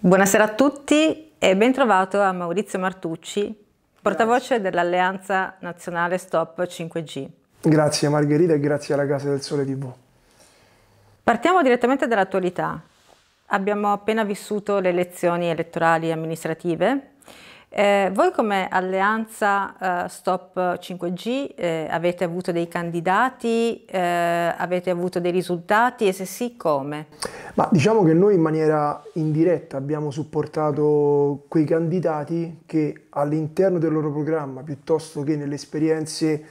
Buonasera a tutti e ben trovato a Maurizio Martucci, portavoce dell'Alleanza Nazionale Stop 5G. Grazie Margherita e grazie alla Casa del Sole TV. Partiamo direttamente dall'attualità. Abbiamo appena vissuto le elezioni elettorali amministrative eh, voi come alleanza eh, Stop 5G eh, avete avuto dei candidati, eh, avete avuto dei risultati e se sì come? Ma diciamo che noi in maniera indiretta abbiamo supportato quei candidati che all'interno del loro programma piuttosto che nelle esperienze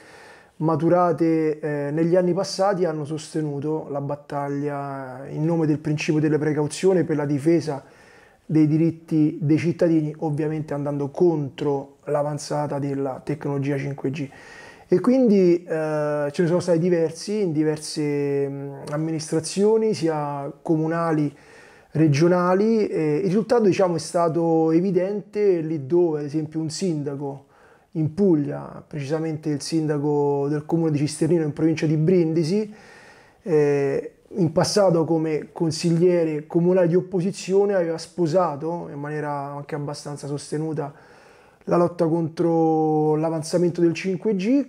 maturate eh, negli anni passati hanno sostenuto la battaglia in nome del principio delle precauzioni per la difesa di dei diritti dei cittadini, ovviamente andando contro l'avanzata della tecnologia 5G. E quindi eh, ce ne sono stati diversi in diverse amministrazioni, sia comunali, regionali. il risultato diciamo, è stato evidente lì dove, ad esempio, un sindaco in Puglia, precisamente il sindaco del comune di Cisternino in provincia di Brindisi, eh, in passato come consigliere comunale di opposizione aveva sposato in maniera anche abbastanza sostenuta la lotta contro l'avanzamento del 5G,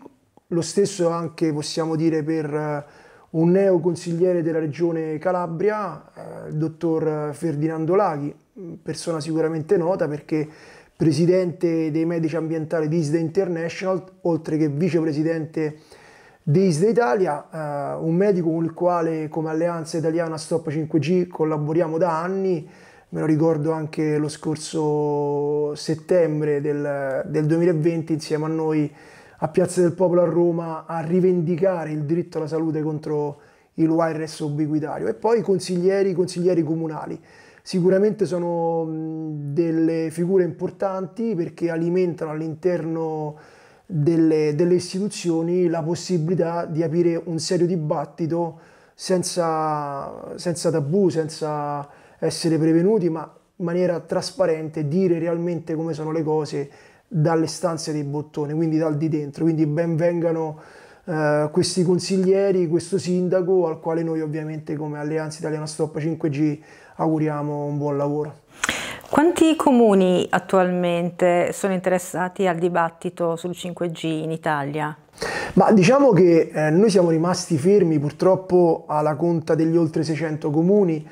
lo stesso anche possiamo dire per eh, un neo consigliere della regione Calabria, eh, il dottor Ferdinando Laghi, persona sicuramente nota perché presidente dei medici ambientali di ISDA International, oltre che vicepresidente Days d'Italia, eh, un medico con il quale come Alleanza Italiana Stop 5G collaboriamo da anni, me lo ricordo anche lo scorso settembre del, del 2020 insieme a noi a Piazza del Popolo a Roma a rivendicare il diritto alla salute contro il wireless ubiquitario e poi consiglieri, consiglieri comunali. Sicuramente sono delle figure importanti perché alimentano all'interno delle, delle istituzioni la possibilità di aprire un serio dibattito senza, senza tabù, senza essere prevenuti, ma in maniera trasparente, dire realmente come sono le cose dalle stanze dei bottoni, quindi dal di dentro. Quindi ben vengano eh, questi consiglieri, questo sindaco, al quale noi ovviamente come Alleanza Italiana Stop 5G auguriamo un buon lavoro. Quanti comuni attualmente sono interessati al dibattito sul 5G in Italia? Ma diciamo che eh, noi siamo rimasti fermi purtroppo alla conta degli oltre 600 comuni.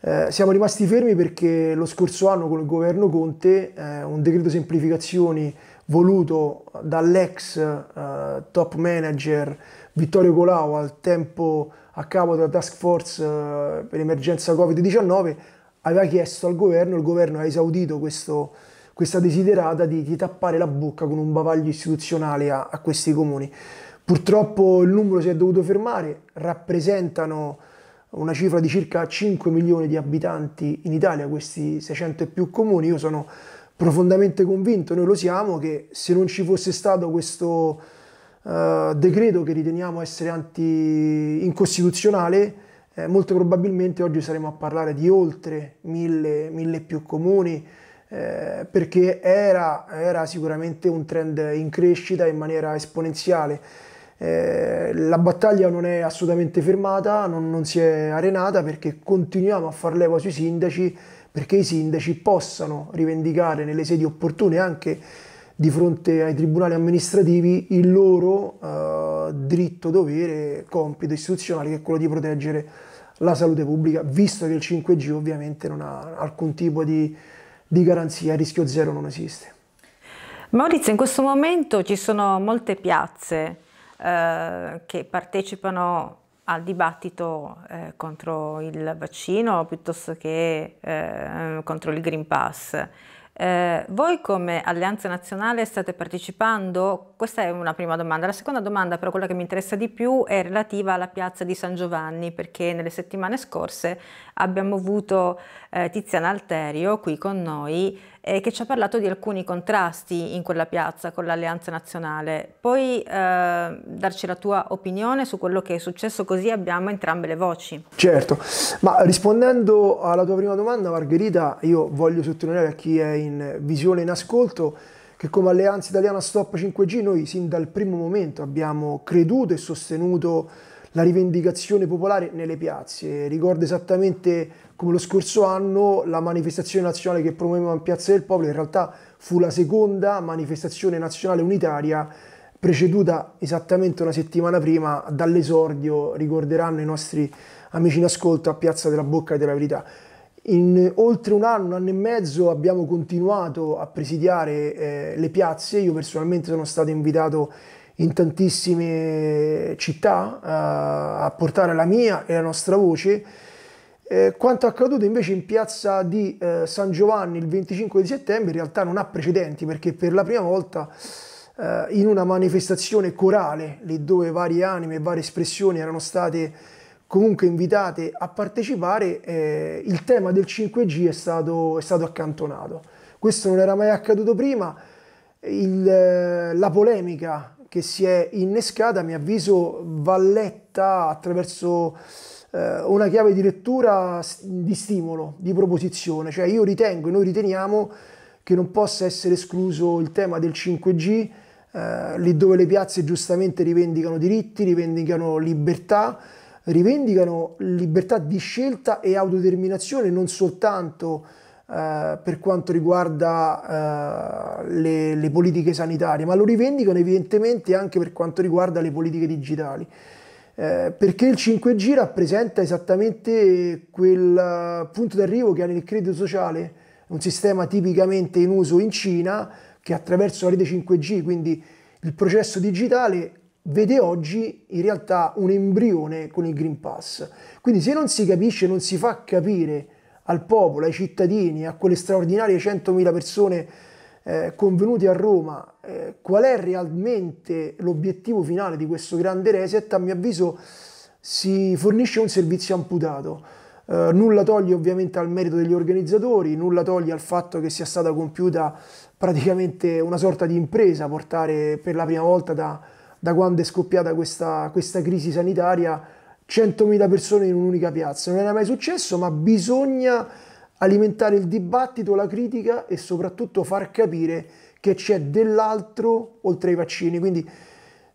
Eh, siamo rimasti fermi perché lo scorso anno con il governo Conte eh, un decreto semplificazioni voluto dall'ex eh, top manager Vittorio Colau al tempo a capo della task force eh, per emergenza Covid-19 aveva chiesto al governo, il governo ha esaudito questo, questa desiderata di, di, tappare la bocca con un bavaglio istituzionale a, a questi comuni. Purtroppo il numero si è dovuto fermare, rappresentano una cifra di circa 5 milioni di abitanti in Italia, questi 600 e più comuni. Io sono profondamente convinto, noi lo siamo, che se non ci fosse stato questo uh, decreto che riteniamo essere anti-incostituzionale, eh, molto probabilmente oggi saremo a parlare di oltre mille, mille più comuni, eh, perché era, era, sicuramente un trend in crescita in maniera esponenziale. Eh, la battaglia non è assolutamente fermata, non, non si è arenata perché continuiamo a far leva sui sindaci perché i sindaci possano rivendicare nelle sedi opportune anche di fronte ai tribunali amministrativi il loro eh, diritto, dovere, compito istituzionale che è quello di proteggere la salute pubblica, visto che il 5G ovviamente non ha alcun tipo di, di garanzia, il rischio zero non esiste. Maurizio, in questo momento ci sono molte piazze eh, che partecipano al dibattito eh, contro il vaccino piuttosto che eh, contro il Green Pass. Eh, voi come Alleanza Nazionale state partecipando? Questa è una prima domanda. La seconda domanda, però quella che mi interessa di più, è relativa alla piazza di San Giovanni, perché nelle settimane scorse abbiamo avuto eh, Tiziana Alterio qui con noi eh, che ci ha parlato di alcuni contrasti in quella piazza con l'Alleanza Nazionale. Puoi eh, darci la tua opinione su quello che è successo così abbiamo entrambe le voci. Certo, ma rispondendo alla tua prima domanda Margherita, io voglio sottolineare a chi è in visione in ascolto che come Alleanza Italiana Stop 5G noi sin dal primo momento abbiamo creduto e sostenuto la rivendicazione popolare nelle piazze. Ricordo esattamente come lo scorso anno la manifestazione nazionale che promuoveva in Piazza del Popolo in realtà fu la seconda manifestazione nazionale unitaria preceduta esattamente una settimana prima dall'esordio, ricorderanno i nostri amici in ascolto, a Piazza della Bocca e della Verità. In oltre un anno, un anno e mezzo abbiamo continuato a presidiare eh, le piazze, io personalmente sono stato invitato in tantissime città a, eh, a portare la mia e la nostra voce. Eh, quanto accaduto invece in piazza di eh, San Giovanni il 25 di settembre in realtà non ha precedenti perché per la prima volta eh, in una manifestazione corale, lì dove varie anime e varie espressioni erano state comunque invitate a partecipare, eh, il tema del 5G è stato, è stato, accantonato. Questo non era mai accaduto prima, il, eh, la polemica che si è innescata, a mio avviso, va letta attraverso eh, una chiave di lettura di stimolo, di proposizione. Cioè io ritengo e noi riteniamo che non possa essere escluso il tema del 5G, eh, lì dove le piazze giustamente rivendicano diritti, rivendicano libertà, rivendicano libertà di scelta e autodeterminazione non soltanto eh, per quanto riguarda eh, le, le politiche sanitarie, ma lo rivendicano evidentemente anche per quanto riguarda le politiche digitali. Eh, perché il 5G rappresenta esattamente quel eh, punto d'arrivo che ha nel credito sociale, un sistema tipicamente in uso in Cina che attraverso la rete 5G, quindi il processo digitale, vede oggi in realtà un embrione con il Green Pass. Quindi se non si capisce, non si fa capire al popolo, ai cittadini, a quelle straordinarie 100.000 persone eh, convenute a Roma, eh, qual è realmente l'obiettivo finale di questo grande reset, a mio avviso si fornisce un servizio amputato. Eh, nulla toglie ovviamente al merito degli organizzatori, nulla toglie al fatto che sia stata compiuta praticamente una sorta di impresa portare per la prima volta da, da quando è scoppiata questa, questa crisi sanitaria 100.000 persone in un'unica piazza, non era mai successo, ma bisogna alimentare il dibattito, la critica e soprattutto far capire che c'è dell'altro oltre ai vaccini. Quindi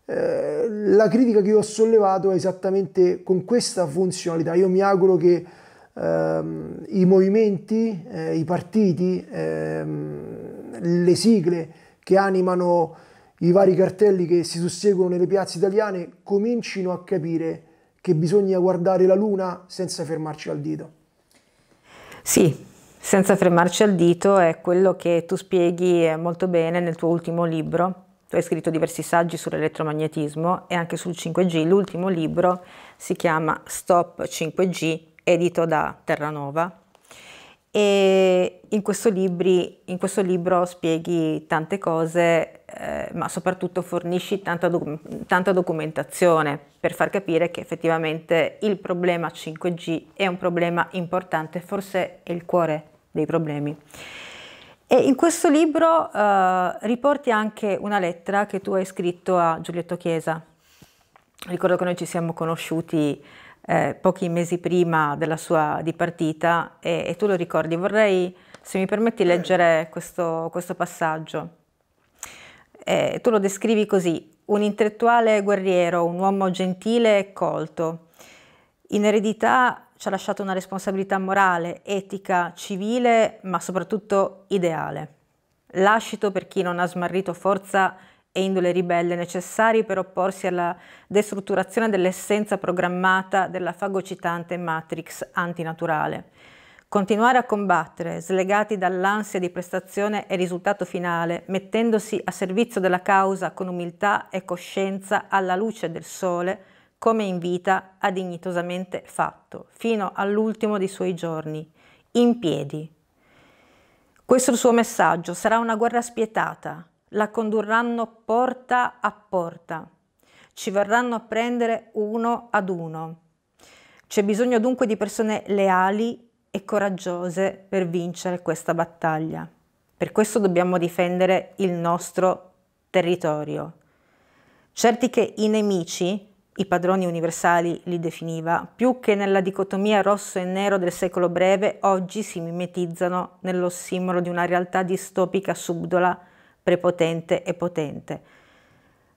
eh, la critica che io ho sollevato è esattamente con questa funzionalità. Io mi auguro che ehm, i movimenti, eh, i partiti, ehm, le sigle che animano i vari cartelli che si susseguono nelle piazze italiane comincino a capire che bisogna guardare la luna senza fermarci al dito. Sì, senza fermarci al dito è quello che tu spieghi molto bene nel tuo ultimo libro. Tu hai scritto diversi saggi sull'elettromagnetismo e anche sul 5G. L'ultimo libro si chiama Stop 5G, edito da Terranova. E in questo, libri, in questo libro spieghi tante cose eh, ma soprattutto fornisci tanta, doc- tanta, documentazione per far capire che effettivamente il problema 5G è un problema importante, forse è il cuore dei problemi. E in questo libro eh, riporti anche una lettera che tu hai scritto a Giulietto Chiesa. Ricordo che noi ci siamo conosciuti eh, pochi mesi prima della sua dipartita e, e, tu lo ricordi. Vorrei, se mi permetti, leggere certo. questo, questo passaggio. Eh, tu lo descrivi così, un intellettuale guerriero, un uomo gentile e colto. In eredità ci ha lasciato una responsabilità morale, etica, civile, ma soprattutto ideale. Lascito per chi non ha smarrito forza e indole ribelle necessari per opporsi alla destrutturazione dell'essenza programmata della fagocitante matrix antinaturale Continuare a combattere, slegati dall'ansia di prestazione e risultato finale, mettendosi a servizio della causa con umiltà e coscienza alla luce del sole, come in vita ha dignitosamente fatto, fino all'ultimo dei suoi giorni, in piedi. Questo è il suo messaggio, sarà una guerra spietata, la condurranno porta a porta, ci verranno a prendere uno ad uno. C'è bisogno dunque di persone leali e coraggiose per vincere questa battaglia. Per questo dobbiamo difendere il nostro territorio. Certi che i nemici, i padroni universali li definiva, più che nella dicotomia rosso e nero del secolo breve, oggi si mimetizzano nello simbolo di una realtà distopica subdola, prepotente e potente,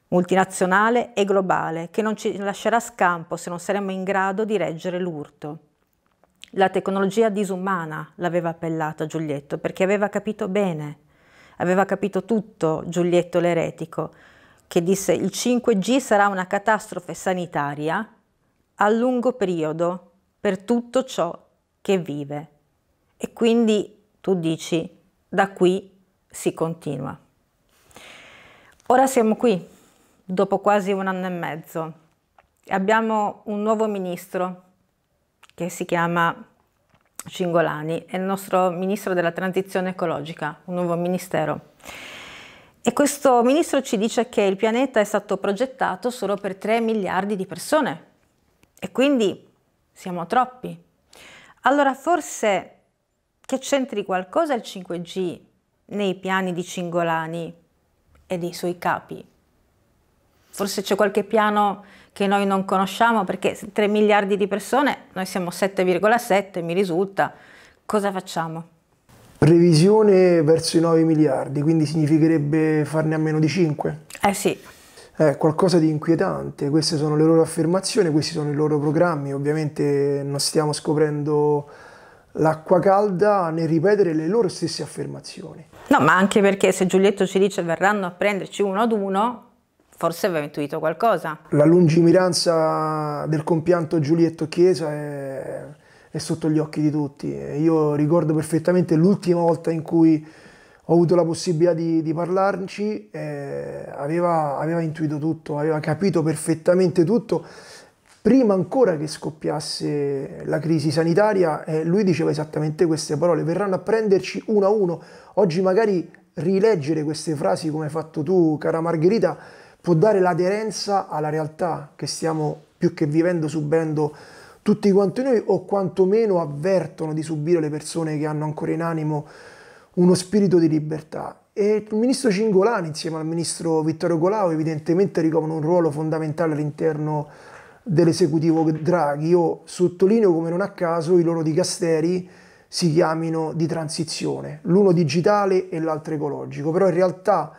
multinazionale e globale, che non ci lascerà scampo se non saremo in grado di reggere l'urto. La tecnologia disumana l'aveva appellata Giulietto perché aveva capito bene, aveva capito tutto Giulietto l'eretico, che disse il 5G sarà una catastrofe sanitaria a lungo periodo per tutto ciò che vive. E quindi tu dici, da qui si continua. Ora siamo qui, dopo quasi un anno e mezzo. e Abbiamo un nuovo ministro che si chiama Cingolani, è il nostro ministro della transizione ecologica, un nuovo ministero. E questo ministro ci dice che il pianeta è stato progettato solo per 3 miliardi di persone e quindi siamo troppi. Allora forse che c'entri qualcosa il 5G nei piani di Cingolani e dei suoi capi? forse c'è qualche piano che noi non conosciamo perché 3 miliardi di persone, noi siamo 7,7 mi risulta, cosa facciamo? Revisione verso i 9 miliardi, quindi significherebbe farne a meno di 5? Eh sì. È eh, qualcosa di inquietante, queste sono le loro affermazioni, questi sono i loro programmi, ovviamente non stiamo scoprendo l'acqua calda nel ripetere le loro stesse affermazioni. No, ma anche perché se Giulietto ci dice verranno a prenderci uno ad uno, Forse aveva intuito qualcosa. La lungimiranza del compianto Giulietto Chiesa è, è sotto gli occhi di tutti. Io ricordo perfettamente l'ultima volta in cui ho avuto la possibilità di, di parlarci, eh, aveva, aveva intuito tutto, aveva capito perfettamente tutto. Prima ancora che scoppiasse la crisi sanitaria, eh, lui diceva esattamente queste parole, verranno a prenderci uno a uno. Oggi magari rileggere queste frasi come hai fatto tu, cara Margherita, può dare l'aderenza alla realtà che stiamo più che vivendo, subendo tutti quanti noi o quantomeno avvertono di subire le persone che hanno ancora in animo uno spirito di libertà. E il ministro Cingolani insieme al ministro Vittorio Colau evidentemente ricoprono un ruolo fondamentale all'interno dell'esecutivo Draghi. Io sottolineo come non a caso i loro dicasteri si chiamino di transizione, l'uno digitale e l'altro ecologico, però in realtà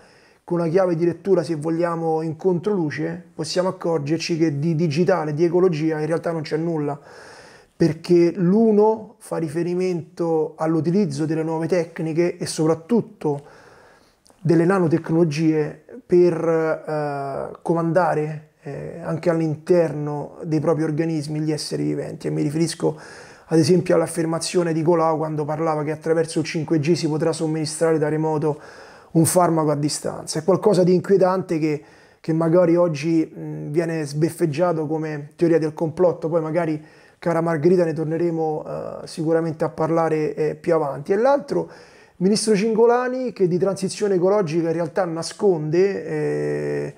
con una chiave di lettura, se vogliamo, in controluce, possiamo accorgerci che di digitale, di ecologia, in realtà non c'è nulla, perché l'uno fa riferimento all'utilizzo delle nuove tecniche e soprattutto delle nanotecnologie per eh, comandare eh, anche all'interno dei propri organismi gli esseri viventi. E mi riferisco ad esempio all'affermazione di Colau quando parlava che attraverso il 5G si potrà somministrare da remoto un farmaco a distanza. È qualcosa di inquietante che, che magari oggi mh, viene sbeffeggiato come teoria del complotto, poi magari cara Margherita ne torneremo uh, sicuramente a parlare eh, più avanti. E l'altro, ministro Cingolani che di transizione ecologica in realtà nasconde eh,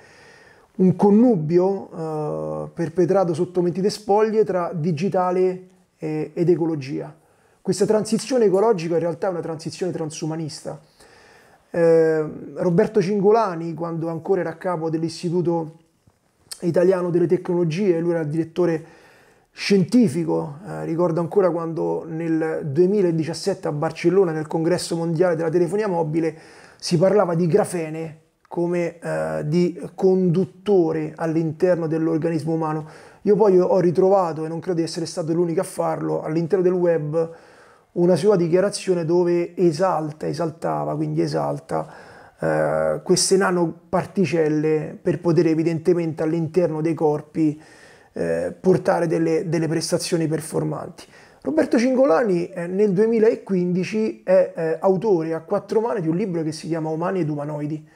un connubio eh, perpetrato sotto mentite spoglie tra digitale eh, ed ecologia. Questa transizione ecologica in realtà è una transizione transumanista eh, Roberto Cingolani, quando ancora era capo dell'Istituto Italiano delle Tecnologie, lui era il direttore scientifico, eh, ricordo ancora quando nel 2017 a Barcellona, nel congresso mondiale della telefonia mobile, si parlava di grafene come eh, di conduttore all'interno dell'organismo umano. Io poi ho ritrovato, e non credo di essere stato l'unico a farlo, all'interno del web una sua dichiarazione dove esalta, esaltava, quindi esalta eh, queste nanoparticelle per poter evidentemente all'interno dei corpi eh, portare delle, delle, prestazioni performanti. Roberto Cingolani eh, nel 2015 è eh, autore a quattro mani di un libro che si chiama Umani ed Umanoidi.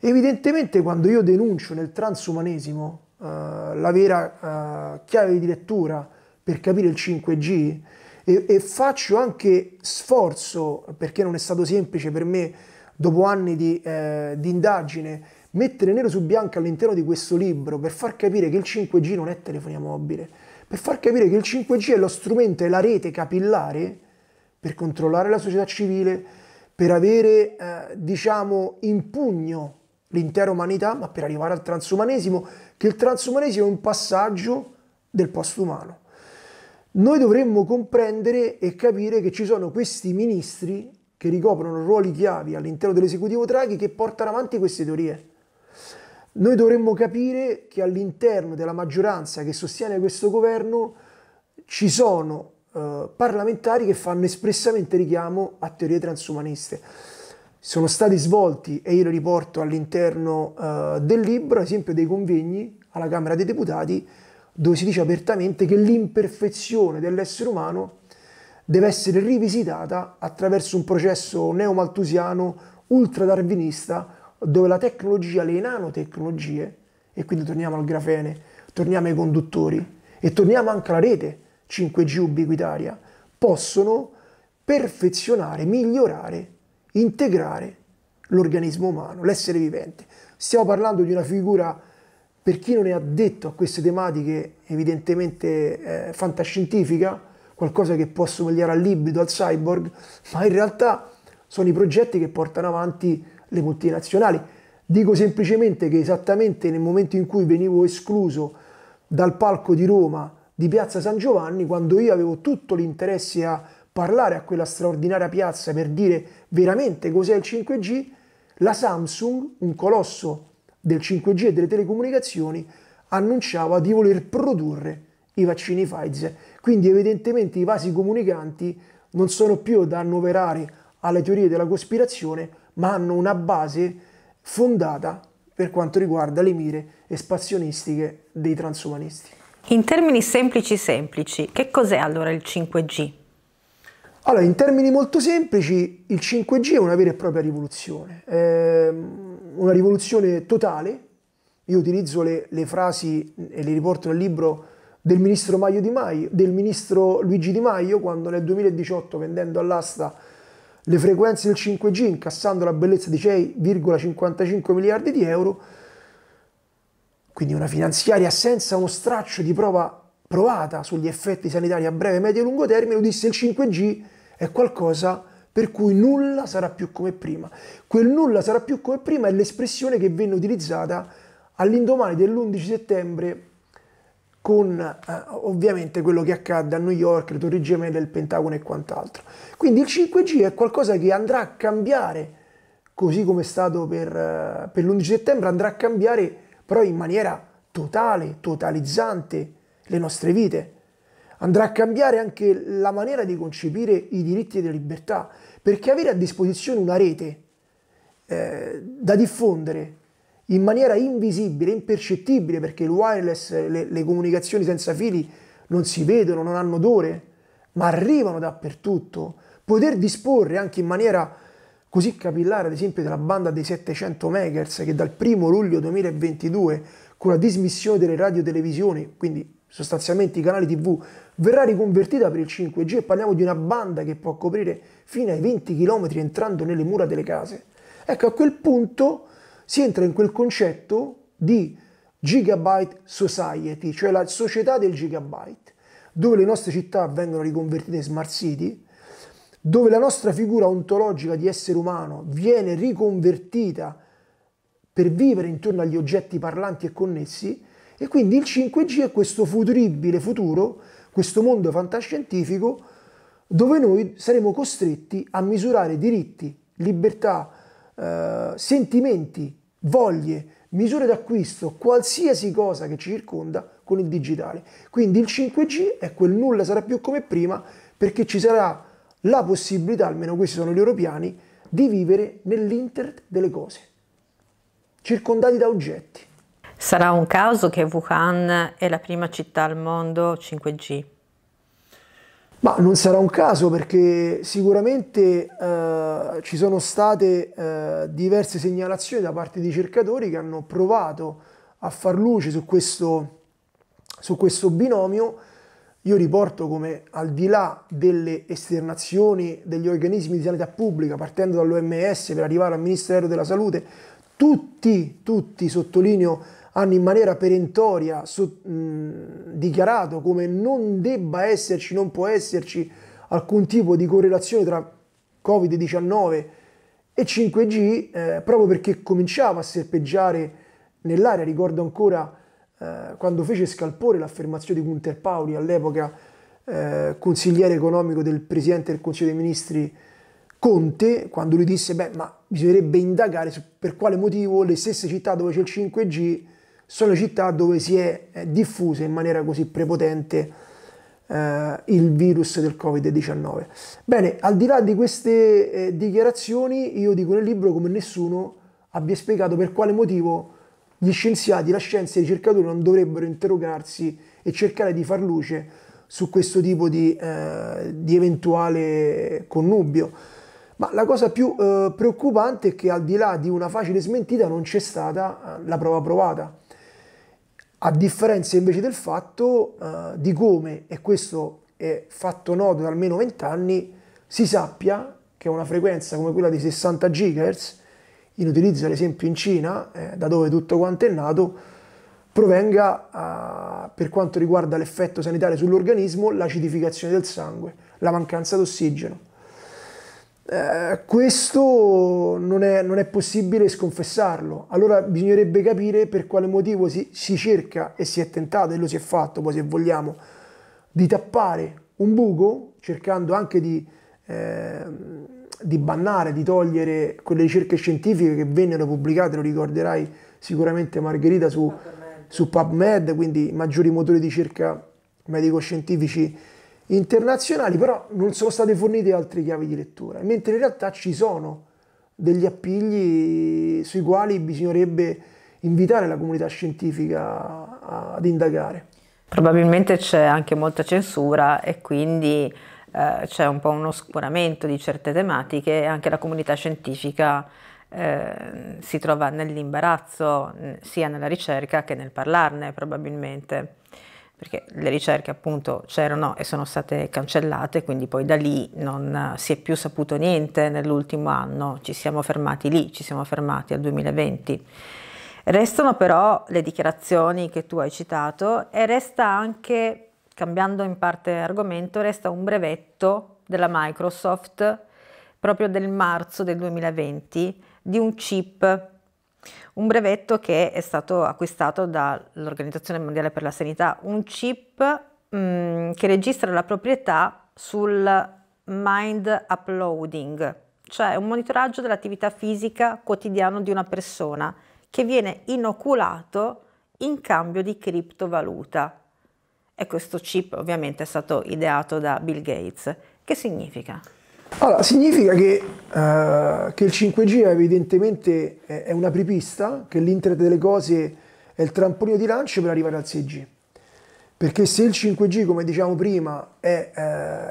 Evidentemente quando io denuncio nel transumanesimo eh, la vera eh, chiave di lettura per capire il 5G, e, e faccio anche sforzo, perché non è stato semplice per me, dopo anni di, eh, di indagine, mettere nero su bianco all'interno di questo libro per far capire che il 5G non è telefonia mobile, per far capire che il 5G è lo strumento, è la rete capillare per controllare la società civile, per avere, eh, diciamo, in pugno l'intera umanità, ma per arrivare al transumanesimo, che il transumanesimo è un passaggio del postumano noi dovremmo comprendere e capire che ci sono questi ministri che ricoprono ruoli chiavi all'interno dell'esecutivo Draghi che portano avanti queste teorie. Noi dovremmo capire che all'interno della maggioranza che sostiene questo governo ci sono eh, parlamentari che fanno espressamente richiamo a teorie transumaniste. Sono stati svolti, e io li riporto all'interno eh, del libro, ad esempio dei convegni alla Camera dei Deputati, dove si dice apertamente che l'imperfezione dell'essere umano deve essere rivisitata attraverso un processo neomaltusiano ultradarwinista dove la tecnologia, le nanotecnologie, e quindi torniamo al grafene, torniamo ai conduttori e torniamo anche alla rete 5G ubiquitaria, possono perfezionare, migliorare, integrare l'organismo umano, l'essere vivente. Stiamo parlando di una figura per chi non è addetto a queste tematiche evidentemente eh, fantascientifica, qualcosa che può somigliare al libido, al cyborg, ma in realtà sono i progetti che portano avanti le multinazionali. Dico semplicemente che esattamente nel momento in cui venivo escluso dal palco di Roma di Piazza San Giovanni, quando io avevo tutto l'interesse a parlare a quella straordinaria piazza per dire veramente cos'è il 5G, la Samsung, un colosso del 5G e delle telecomunicazioni annunciava di voler produrre i vaccini Pfizer. Quindi evidentemente i vasi comunicanti non sono più da annoverare alle teorie della cospirazione, ma hanno una base fondata per quanto riguarda le mire espansionistiche dei transumanisti. In termini semplici semplici, che cos'è allora il 5G? Allora, in termini molto semplici, il 5G è una vera e propria rivoluzione. Ehm una rivoluzione totale, io utilizzo le, le frasi e le riporto nel libro del ministro, di Maio, del ministro Luigi Di Maio, quando nel 2018 vendendo all'asta le frequenze del 5G, incassando la bellezza di 6,55 miliardi di euro, quindi una finanziaria senza uno straccio di prova provata sugli effetti sanitari a breve, medio e lungo termine, disse il 5G è qualcosa per cui nulla sarà più come prima. Quel nulla sarà più come prima è l'espressione che venne utilizzata all'indomani dell'11 settembre con eh, ovviamente quello che accadde a New York, le torri gemelle, il Pentagono e quant'altro. Quindi il 5G è qualcosa che andrà a cambiare, così come è stato per, eh, per l'11 settembre, andrà a cambiare però in maniera totale, totalizzante le nostre vite andrà a cambiare anche la maniera di concepire i diritti e le libertà, perché avere a disposizione una rete eh, da diffondere in maniera invisibile, impercettibile, perché il wireless, le, le comunicazioni senza fili non si vedono, non hanno odore, ma arrivano dappertutto, poter disporre anche in maniera così capillare, ad esempio, della banda dei 700 MHz che dal 1 luglio 2022, con la dismissione delle radio televisioni, quindi sostanzialmente i canali TV, verrà riconvertita per il 5G e parliamo di una banda che può coprire fino ai 20 km entrando nelle mura delle case. Ecco, a quel punto si entra in quel concetto di Gigabyte Society, cioè la società del gigabyte, dove le nostre città vengono riconvertite in smart city, dove la nostra figura ontologica di essere umano viene riconvertita per vivere intorno agli oggetti parlanti e connessi, e quindi il 5G è questo futuribile futuro, questo mondo fantascientifico, dove noi saremo costretti a misurare diritti, libertà, eh, sentimenti, voglie, misure d'acquisto, qualsiasi cosa che ci circonda con il digitale. Quindi il 5G è quel nulla sarà più come prima perché ci sarà la possibilità, almeno questi sono gli europiani, di vivere nell'internet delle cose, circondati da oggetti. Sarà un caso che Wuhan è la prima città al mondo 5G? Ma non sarà un caso perché sicuramente eh, ci sono state eh, diverse segnalazioni da parte di ricercatori che hanno provato a far luce su questo, su questo binomio. Io riporto come al di là delle esternazioni degli organismi di sanità pubblica, partendo dall'OMS per arrivare al Ministero della Salute, tutti, tutti, sottolineo, hanno in maniera perentoria su, mh, dichiarato come non debba esserci, non può esserci alcun tipo di correlazione tra Covid-19 e 5G, eh, proprio perché cominciava a serpeggiare nell'aria. Ricordo ancora eh, quando fece scalpore l'affermazione di Gunter Pauli, all'epoca eh, consigliere economico del Presidente del Consiglio dei Ministri Conte, quando lui disse, beh, ma bisognerebbe indagare per quale motivo le stesse città dove c'è il 5G sono le città dove si è diffuso in maniera così prepotente eh, il virus del Covid-19. Bene, al di là di queste eh, dichiarazioni, io dico nel libro come nessuno abbia spiegato per quale motivo gli scienziati, la scienza e i ricercatori non dovrebbero interrogarsi e cercare di far luce su questo tipo di, eh, di eventuale connubio. Ma la cosa più eh, preoccupante è che al di là di una facile smentita non c'è stata eh, la prova provata a differenza invece del fatto uh, di come, e questo è fatto noto da almeno 20 anni, si sappia che una frequenza come quella di 60 GHz, in utilizzo ad esempio in Cina, eh, da dove tutto quanto è nato, provenga uh, per quanto riguarda l'effetto sanitario sull'organismo l'acidificazione del sangue, la mancanza d'ossigeno. Eh, questo non è, non è, possibile sconfessarlo. Allora bisognerebbe capire per quale motivo si, si cerca e si è tentato, e lo si è fatto poi se vogliamo, di tappare un buco, cercando anche di, eh, di bannare, di togliere quelle ricerche scientifiche che vennero pubblicate, lo ricorderai sicuramente Margherita, su, su PubMed, quindi i maggiori motori di ricerca medico-scientifici internazionali, però non sono state fornite altre chiavi di lettura, mentre in realtà ci sono degli appigli sui quali bisognerebbe invitare la comunità scientifica ad indagare. Probabilmente c'è anche molta censura e quindi eh, c'è un po' uno scuramento di certe tematiche e anche la comunità scientifica eh, si trova nell'imbarazzo sia nella ricerca che nel parlarne probabilmente perché le ricerche appunto c'erano e sono state cancellate, quindi poi da lì non eh, si è più saputo niente nell'ultimo anno, ci siamo fermati lì, ci siamo fermati al 2020. Restano però le dichiarazioni che tu hai citato e resta anche, cambiando in parte argomento, resta un brevetto della Microsoft proprio del marzo del 2020 di un chip un brevetto che è stato acquistato dall'Organizzazione Mondiale per la Sanità, un chip mh, mm, che registra la proprietà sul mind uploading, cioè un monitoraggio dell'attività fisica quotidiana di una persona che viene inoculato in cambio di criptovaluta. E questo chip ovviamente è stato ideato da Bill Gates. Che significa? Allora, significa che, uh, che il 5G evidentemente è un'apripista, che l'internet delle cose è il trampolino di lancio per arrivare al 6G. Perché se il 5G, come diciamo prima, è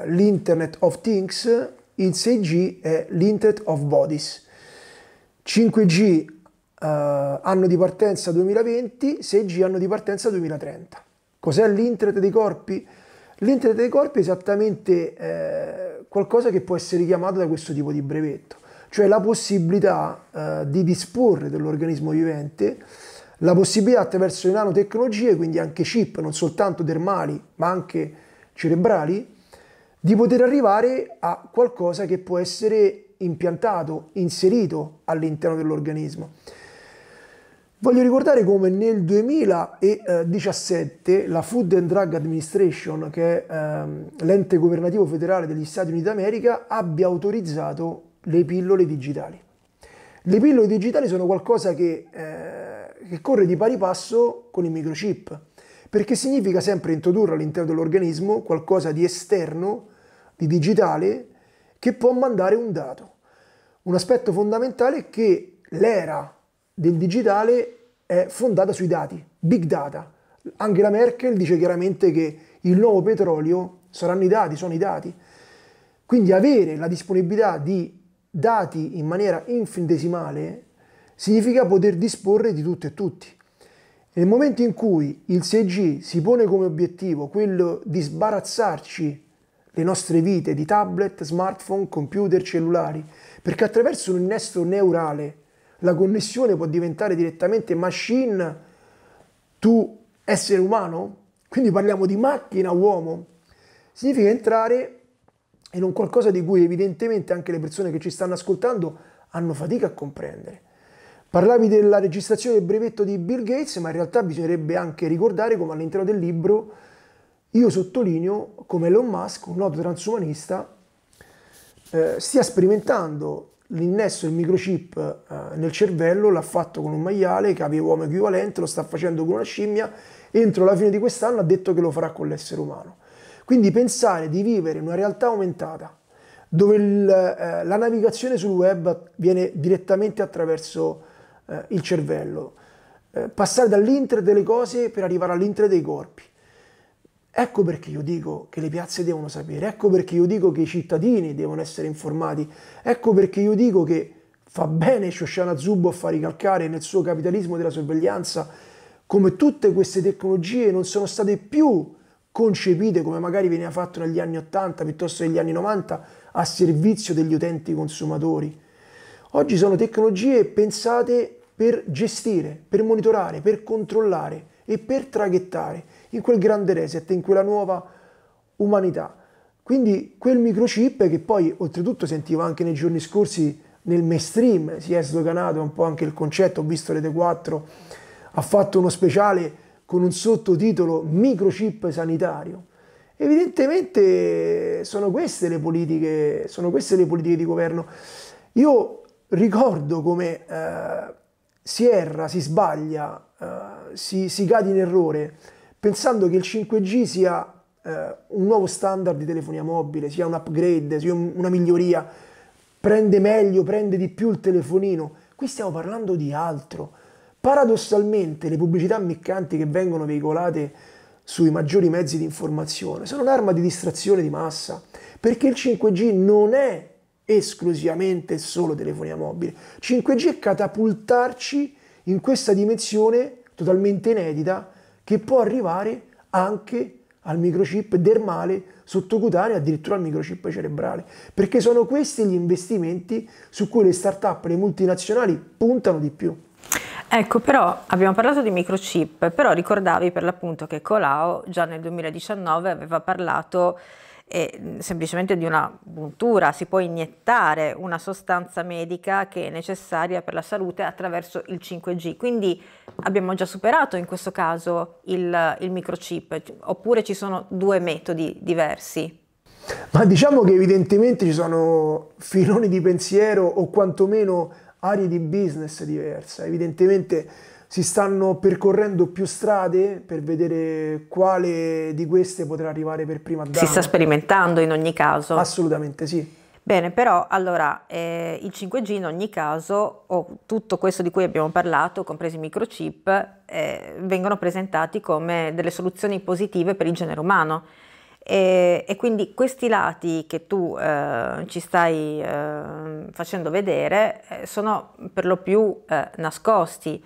uh, l'internet of things, il 6G è l'internet of bodies. 5G Uh, eh, anno di partenza 2020, 6G anno di partenza 2030. Cos'è l'internet dei corpi? L'internet dei corpi è esattamente eh, qualcosa che può essere richiamato da questo tipo di brevetto, cioè la possibilità eh, di disporre dell'organismo vivente, la possibilità attraverso le nanotecnologie, quindi anche chip, non soltanto dermali, ma anche cerebrali, di poter arrivare a qualcosa che può essere impiantato, inserito all'interno dell'organismo. Voglio ricordare come nel 2017 la Food and Drug Administration, che è ehm, l'ente governativo federale degli Stati Uniti d'America, abbia autorizzato le pillole digitali. Le pillole digitali sono qualcosa che, eh, che corre di pari passo con il microchip, perché significa sempre introdurre all'interno dell'organismo qualcosa di esterno, di digitale, che può mandare un dato. Un aspetto fondamentale è che l'era del digitale è fondata sui dati, big data. Angela Merkel dice chiaramente che il nuovo petrolio saranno i dati, sono i dati. Quindi avere la disponibilità di dati in maniera infinitesimale significa poter disporre di tutto e tutti. Nel momento in cui il 6G si pone come obiettivo quello di sbarazzarci le nostre vite di tablet, smartphone, computer, cellulari, perché attraverso un innesto neurale la connessione può diventare direttamente machine to essere umano, quindi parliamo di macchina-uomo, significa entrare in un qualcosa di cui evidentemente anche le persone che ci stanno ascoltando hanno fatica a comprendere. Parlavi della registrazione del brevetto di Bill Gates, ma in realtà bisognerebbe anche ricordare come all'interno del libro io sottolineo come Elon Musk, un noto transumanista, eh, stia sperimentando l'innesso del microchip eh, nel cervello l'ha fatto con un maiale capi uomo equivalente, lo sta facendo con una scimmia, entro la fine di quest'anno ha detto che lo farà con l'essere umano. Quindi pensare di vivere in una realtà aumentata, dove il, eh, la navigazione sul web viene direttamente attraverso eh, il cervello, eh, passare dall'inter delle cose per arrivare all'inter dei corpi, Ecco perché io dico che le piazze devono sapere, ecco perché io dico che i cittadini devono essere informati, ecco perché io dico che fa bene Shoshana Zubo a ricalcare nel suo capitalismo della sorveglianza come tutte queste tecnologie non sono state più concepite come magari veniva fatto negli anni 80 piuttosto che negli anni 90 a servizio degli utenti consumatori. Oggi sono tecnologie pensate per gestire, per monitorare, per controllare e per traghettare in quel grande reset, in quella nuova umanità. Quindi quel microchip che poi oltretutto sentivo anche nei giorni scorsi nel mainstream, si è sdoganato un po' anche il concetto, ho visto Rete 4 ha fatto uno speciale con un sottotitolo microchip sanitario. Evidentemente sono queste le politiche, sono queste le politiche di governo. Io ricordo come eh, si erra, si sbaglia, eh, si, si cade in errore pensando che il 5G sia eh, un nuovo standard di telefonia mobile, sia un upgrade, sia un, una miglioria, prende meglio, prende di più il telefonino. Qui stiamo parlando di altro. Paradossalmente le pubblicità ammiccanti che vengono veicolate sui maggiori mezzi di informazione sono un'arma di distrazione di massa, perché il 5G non è esclusivamente solo telefonia mobile. 5G è catapultarci in questa dimensione totalmente inedita che può arrivare anche al microchip dermale sottocutaneo, addirittura al microchip cerebrale, perché sono questi gli investimenti su cui le start-up, le multinazionali puntano di più. Ecco, però abbiamo parlato di microchip, però ricordavi per l'appunto che Colau già nel 2019 aveva parlato e semplicemente di una puntura, si può iniettare una sostanza medica che è necessaria per la salute attraverso il 5G. Quindi abbiamo già superato in questo caso il, il microchip, oppure ci sono due metodi diversi? Ma diciamo che evidentemente ci sono filoni di pensiero o quantomeno aree di business diverse. Evidentemente si stanno percorrendo più strade per vedere quale di queste potrà arrivare per prima. Si sta sperimentando in ogni caso. Assolutamente sì. Bene, però allora eh, il 5G in ogni caso, o tutto questo di cui abbiamo parlato, compresi i microchip, eh, vengono presentati come delle soluzioni positive per il genere umano. E, e quindi questi lati che tu eh, ci stai eh, facendo vedere eh, sono per lo più eh, nascosti.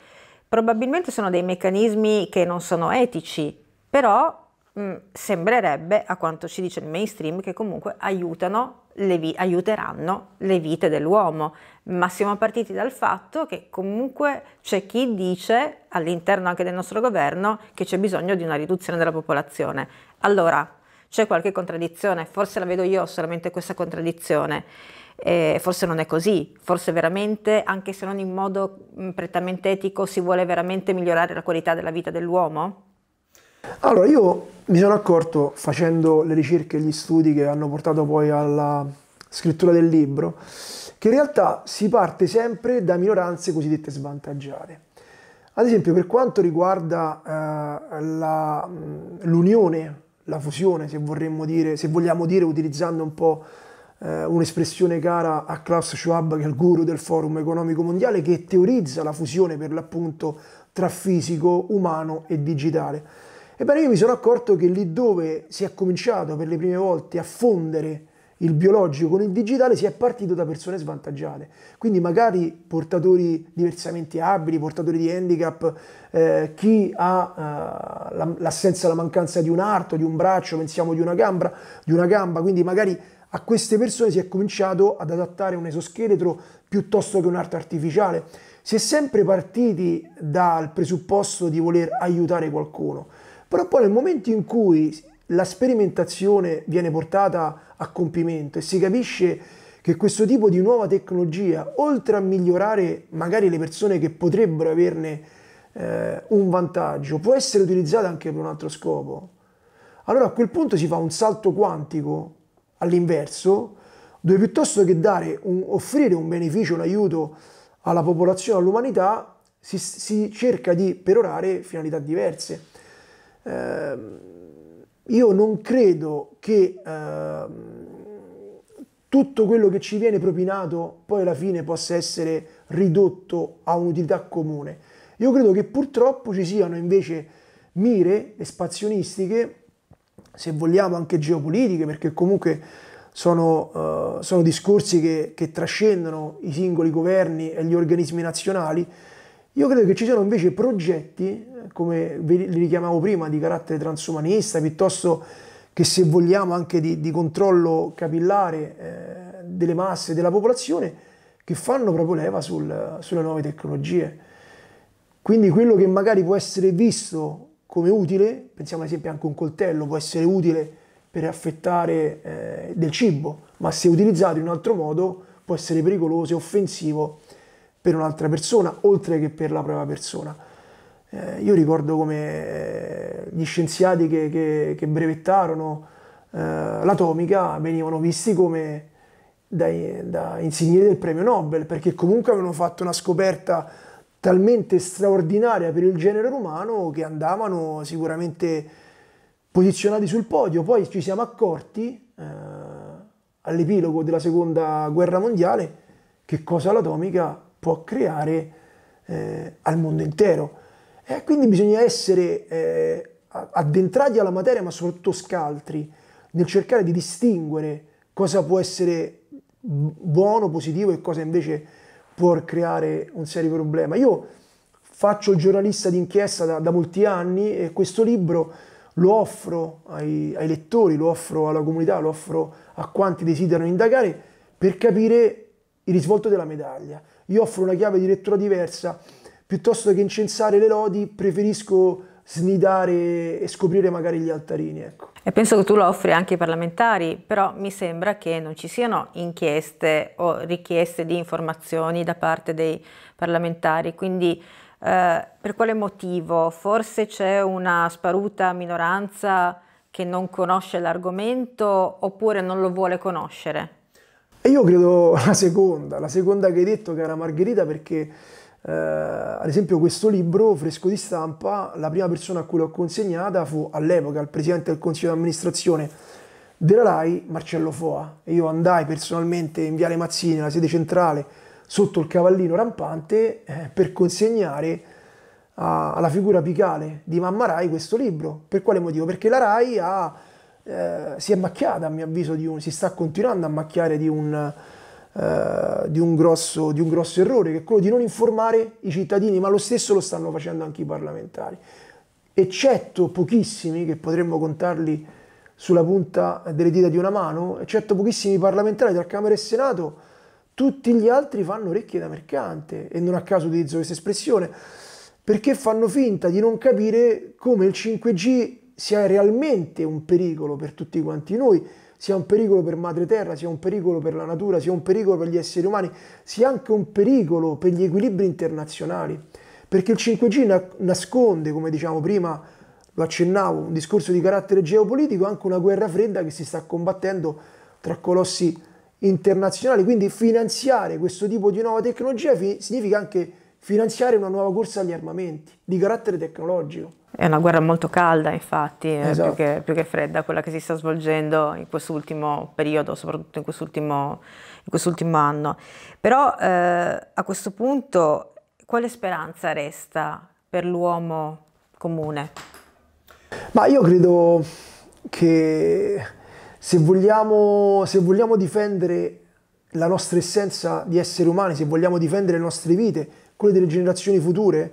Probabilmente sono dei meccanismi che non sono etici, però mh, mm, sembrerebbe, a quanto ci dice il mainstream, che comunque aiutano le vi- aiuteranno le vite dell'uomo, ma siamo partiti dal fatto che comunque c'è chi dice all'interno anche del nostro governo che c'è bisogno di una riduzione della popolazione. Allora, c'è qualche contraddizione, forse la vedo io solamente questa contraddizione, eh, forse non è così, forse veramente, anche se non in modo mm, prettamente etico, si vuole veramente migliorare la qualità della vita dell'uomo? Allora, io mi sono accorto facendo le ricerche e gli studi che hanno portato poi alla scrittura del libro, che in realtà si parte sempre da minoranze cosiddette svantaggiate. Ad esempio, per quanto riguarda eh, mm, l'unione la fusione, se, dire, se vogliamo dire utilizzando un po' eh, un'espressione cara a Klaus Schwab, che è il guru del Forum Economico Mondiale, che teorizza la fusione per l'appunto tra fisico, umano e digitale. Ebbene, io mi sono accorto che lì dove si è cominciato per le prime volte a fondere il biologico con il digitale si è partito da persone svantaggiate, quindi magari portatori diversamente abili, portatori di handicap, eh, chi ha eh, l'assenza la mancanza di un arto, di un braccio, pensiamo di una, gamba, di una gamba, quindi magari a queste persone si è cominciato ad adattare un esoscheletro piuttosto che un arto artificiale. Si è sempre partiti dal presupposto di voler aiutare qualcuno, però poi nel momento in cui la sperimentazione viene portata a a compimento e si capisce che questo tipo di nuova tecnologia, oltre a migliorare magari le persone che potrebbero averne eh, un vantaggio, può essere utilizzata anche per un altro scopo. Allora a quel punto si fa un salto quantico all'inverso, dove piuttosto che un, offrire un beneficio, un aiuto alla popolazione, all'umanità, si, si cerca di perorare finalità diverse. Eh, io non credo che eh, tutto quello che ci viene propinato poi alla fine possa essere ridotto a un'utilità comune. Io credo che purtroppo ci siano invece mire espazionistiche, se vogliamo anche geopolitiche, perché comunque sono, uh, sono discorsi che, che trascendono i singoli governi e gli organismi nazionali, io credo che ci siano invece progetti, come li richiamavo prima, di carattere transumanista, piuttosto che se vogliamo anche di, di controllo capillare eh, delle masse, della popolazione, che fanno proprio leva sul, sulle nuove tecnologie. Quindi quello che magari può essere visto come utile, pensiamo ad esempio anche un coltello, può essere utile per affettare eh, del cibo, ma se utilizzato in un altro modo può essere pericoloso e offensivo per un'altra persona, oltre che per la propria persona. Eh, io ricordo come eh, gli scienziati che, che, che brevettarono eh, l'atomica venivano visti come dai, da insigniti del premio Nobel, perché comunque avevano fatto una scoperta talmente straordinaria per il genere umano che andavano sicuramente posizionati sul podio. Poi ci siamo accorti, eh, all'epilogo della seconda guerra mondiale, che cosa l'atomica può creare eh, al mondo intero. E quindi bisogna essere eh, addentrati alla materia, ma soprattutto scaltri nel cercare di distinguere cosa può essere buono, positivo e cosa invece può creare un serio problema. Io faccio il giornalista d'inchiesta da, da molti anni e questo libro lo offro ai, ai, lettori, lo offro alla comunità, lo offro a quanti desiderano indagare per capire il risvolto della medaglia io offro una chiave di lettura diversa, piuttosto che incensare le lodi preferisco snidare e scoprire magari gli altarini. Ecco. E penso che tu lo offri anche ai parlamentari, però mi sembra che non ci siano inchieste o richieste di informazioni da parte dei parlamentari, quindi eh, per quale motivo? Forse c'è una sparuta minoranza che non conosce l'argomento oppure non lo vuole conoscere? E io credo la seconda, la seconda che hai detto, che era Margherita, perché eh, ad esempio questo libro, fresco di stampa, la prima persona a cui l'ho consegnata fu all'epoca il presidente del consiglio di amministrazione della RAI, Marcello Foa. E io andai personalmente in Viale Mazzini, nella sede centrale, sotto il cavallino rampante, eh, per consegnare alla figura apicale di Mamma RAI questo libro. Per quale motivo? Perché la RAI ha eh, si è macchiata a mio avviso, un, si sta continuando a macchiare di un, eh, di, un grosso, di un grosso errore, che è quello di non informare i cittadini, ma lo stesso lo stanno facendo anche i parlamentari, eccetto pochissimi, che potremmo contarli sulla punta delle dita di una mano, eccetto pochissimi parlamentari tra Camera e Senato, tutti gli altri fanno orecchie da mercante, e non a caso utilizzo questa espressione, perché fanno finta di non capire come il 5G sia realmente un pericolo per tutti quanti noi, sia un pericolo per Madre Terra, sia un pericolo per la natura, sia un pericolo per gli esseri umani, sia anche un pericolo per gli equilibri internazionali. Perché il 5G nasconde, come diciamo prima, lo accennavo, un discorso di carattere geopolitico, anche una guerra fredda che si sta combattendo tra colossi internazionali. Quindi finanziare questo tipo di nuova tecnologia significa anche finanziare una nuova corsa agli armamenti di carattere tecnologico. È una guerra molto calda, infatti, eh, esatto. più, che, più, che, fredda, quella che si sta svolgendo in quest'ultimo periodo, soprattutto in quest'ultimo, in quest'ultimo anno. Però eh, a questo punto, quale speranza resta per l'uomo comune? Ma io credo che se vogliamo, se vogliamo difendere la nostra essenza di esseri umani, se vogliamo difendere le nostre vite, quelle delle generazioni future,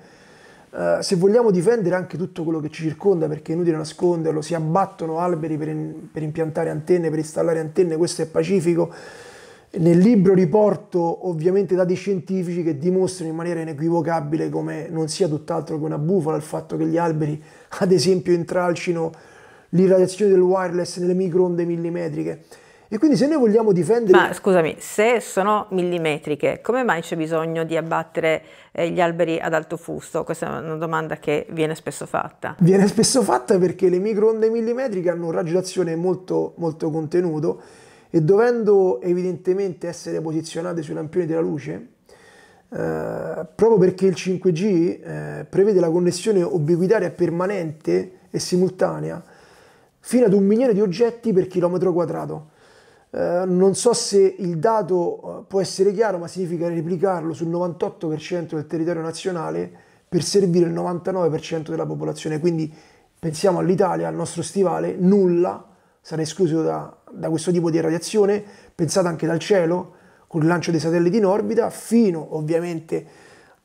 eh, se vogliamo difendere anche tutto quello che ci circonda, perché è inutile nasconderlo, si abbattono alberi per, in, per impiantare antenne, per installare antenne, questo è pacifico. Nel libro riporto ovviamente dati scientifici che dimostrano in maniera inequivocabile come non sia tutt'altro che una bufala il fatto che gli alberi, ad esempio, intralcino l'irradiazione del wireless nelle microonde millimetriche. E quindi se noi vogliamo difendere... Ma scusami, se sono millimetriche, come mai c'è bisogno di abbattere eh, gli alberi ad alto fusto? Questa è una domanda che viene spesso fatta. Viene spesso fatta perché le microonde millimetriche hanno un raggio d'azione molto, molto contenuto e dovendo evidentemente essere posizionate sui lampioni della luce, eh, proprio perché il 5G eh, prevede la connessione ubiquitaria permanente e simultanea fino ad un milione di oggetti per chilometro quadrato. Eh, non so se il dato eh, può essere chiaro, ma significa replicarlo sul 98% del territorio nazionale per servire il 99% della popolazione. Quindi pensiamo all'Italia, al nostro stivale, nulla sarà escluso da, da questo tipo di radiazione, pensate anche dal cielo, con il lancio dei satelliti in orbita, fino ovviamente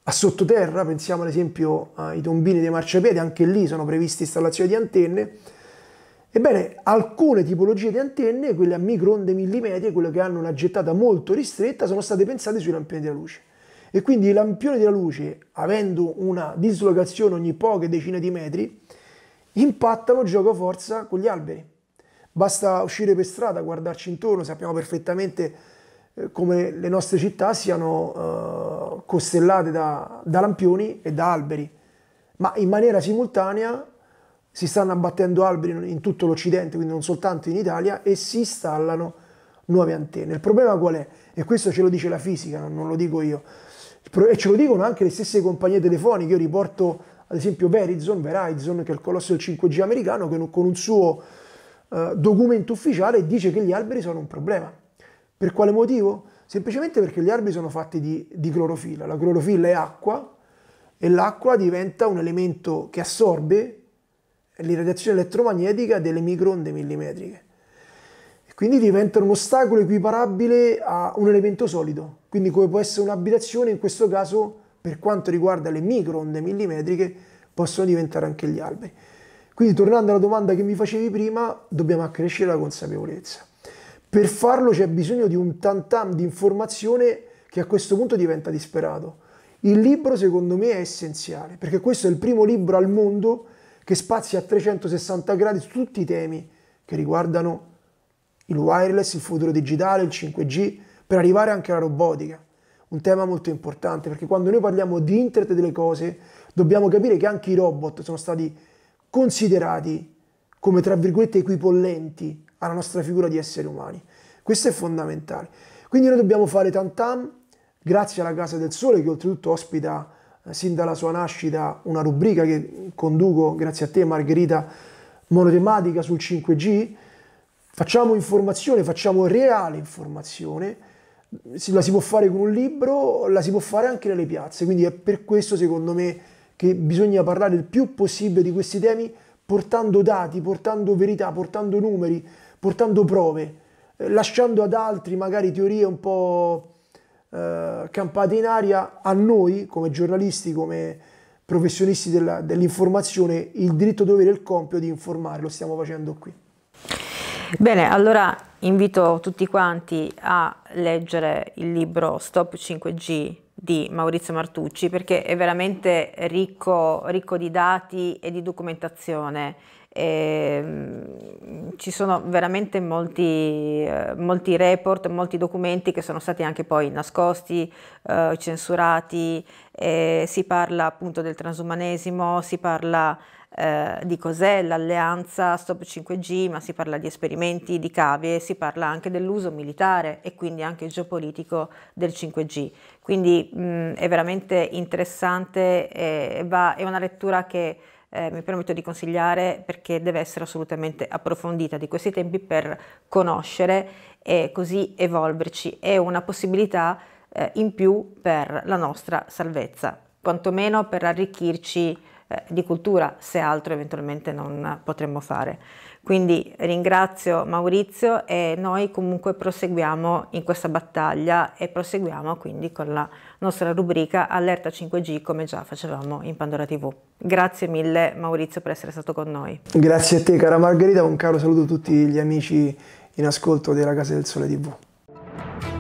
a sottoterra, pensiamo ad esempio ai tombini dei marciapiedi, anche lì sono previste installazioni di antenne, Ebbene, alcune tipologie di antenne, quelle a microonde millimetri, quelle che hanno una gettata molto ristretta, sono state pensate sui lampioni della luce. E quindi i lampioni della luce, avendo una dislocazione ogni poche decine di metri, impattano gioco forza con gli alberi. Basta uscire per strada, guardarci intorno, sappiamo perfettamente eh, come le nostre città siano uh, costellate da, da lampioni e da alberi, ma in maniera simultanea si stanno abbattendo alberi in tutto l'Occidente, quindi non soltanto in Italia, e si installano nuove antenne. Il problema qual è? E questo ce lo dice la fisica, non lo dico io, e ce lo dicono anche le stesse compagnie telefoniche. Io riporto ad esempio Verizon, Verizon che è il colosso del 5G americano, che con un suo eh, documento ufficiale dice che gli alberi sono un problema. Per quale motivo? Semplicemente perché gli alberi sono fatti di, di clorofilla. La clorofilla è acqua e l'acqua diventa un elemento che assorbe l'irradiazione elettromagnetica delle microonde millimetriche. quindi diventa un ostacolo equiparabile a un elemento solido, quindi come può essere un'abitazione, in questo caso per quanto riguarda le microonde millimetriche possono diventare anche gli alberi. Quindi tornando alla domanda che mi facevi prima, dobbiamo accrescere la consapevolezza. Per farlo c'è bisogno di un tantam di informazione che a questo punto diventa disperato. Il libro secondo me è essenziale, perché questo è il primo libro al mondo che spazia a 360 gradi su tutti i temi che riguardano il wireless, il futuro digitale, il 5G, per arrivare anche alla robotica. Un tema molto importante perché quando noi parliamo di internet delle cose dobbiamo capire che anche i robot sono stati considerati come tra virgolette equipollenti alla nostra figura di esseri umani. Questo è fondamentale. Quindi noi dobbiamo fare tantam, grazie alla Casa del Sole che oltretutto ospita sin dalla sua nascita una rubrica che conduco, grazie a te Margherita, monotematica sul 5G. Facciamo informazione, facciamo reale informazione, la si può fare con un libro, la si può fare anche nelle piazze, quindi è per questo secondo me che bisogna parlare il più possibile di questi temi portando dati, portando verità, portando numeri, portando prove, eh, lasciando ad altri magari teorie un po' eh, campate in aria a noi come giornalisti, come professionisti della, dell'informazione, il diritto dovere e il compito di informare, lo stiamo facendo qui. Bene, allora invito tutti quanti a leggere il libro Stop 5G di Maurizio Martucci perché è veramente ricco, ricco di dati e di documentazione. E, ehm, ci sono veramente molti, eh, molti, report, molti documenti che sono stati anche poi nascosti, eh, censurati, eh, si parla appunto del transumanesimo, si parla eh, di cos'è l'alleanza Stop 5G, ma si parla di esperimenti di cavie, si parla anche dell'uso militare e quindi anche geopolitico del 5G. Quindi mh, mm, è veramente interessante, e va, è una lettura che eh, mi permetto di consigliare perché deve essere assolutamente approfondita di questi tempi per conoscere e così evolverci. È una possibilità eh, in più per la nostra salvezza, quantomeno per arricchirci eh, di cultura, se altro eventualmente non potremmo fare. Quindi ringrazio Maurizio e noi comunque proseguiamo in questa battaglia e proseguiamo quindi con la nostra rubrica Allerta 5G come già facevamo in Pandora TV. Grazie mille Maurizio per essere stato con noi. Grazie a te cara Margherita, un caro saluto a tutti gli amici in ascolto della Casa del Sole TV.